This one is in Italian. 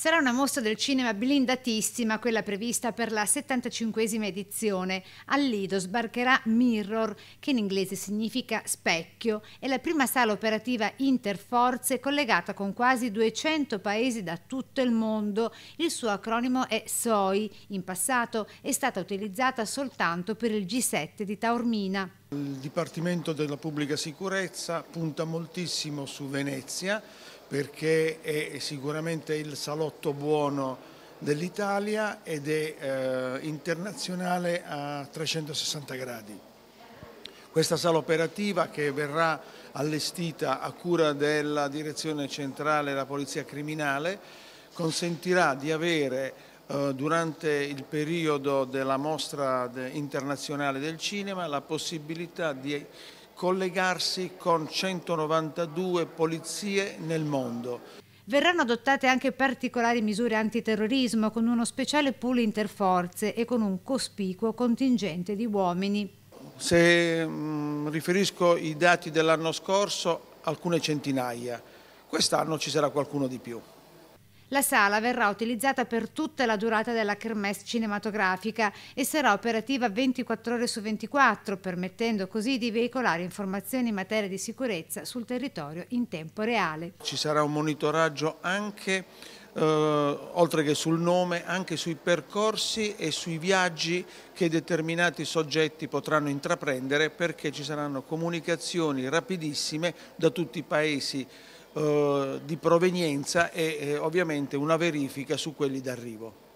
Sarà una mostra del cinema blindatissima, quella prevista per la 75esima edizione. Al Lido sbarcherà Mirror, che in inglese significa specchio, è la prima sala operativa interforze collegata con quasi 200 paesi da tutto il mondo. Il suo acronimo è SOI, in passato è stata utilizzata soltanto per il G7 di Taormina. Il Dipartimento della Pubblica Sicurezza punta moltissimo su Venezia, perché è sicuramente il salotto buono dell'Italia ed è eh, internazionale a 360 gradi. Questa sala operativa che verrà allestita a cura della Direzione Centrale della Polizia Criminale consentirà di avere eh, durante il periodo della mostra internazionale del cinema la possibilità di collegarsi con 192 polizie nel mondo. Verranno adottate anche particolari misure antiterrorismo con uno speciale pool interforze e con un cospicuo contingente di uomini. Se mh, mm, riferisco i dati dell'anno scorso, alcune centinaia. Quest'anno ci sarà qualcuno di più. La sala verrà utilizzata per tutta la durata della kermesse cinematografica e sarà operativa 24 ore su 24, permettendo così di veicolare informazioni in materia di sicurezza sul territorio in tempo reale. Ci sarà un monitoraggio anche eh, oltre che sul nome, anche sui percorsi e sui viaggi che determinati soggetti potranno intraprendere perché ci saranno comunicazioni rapidissime da tutti i paesi eh, di provenienza e eh, ovviamente una verifica su quelli d'arrivo.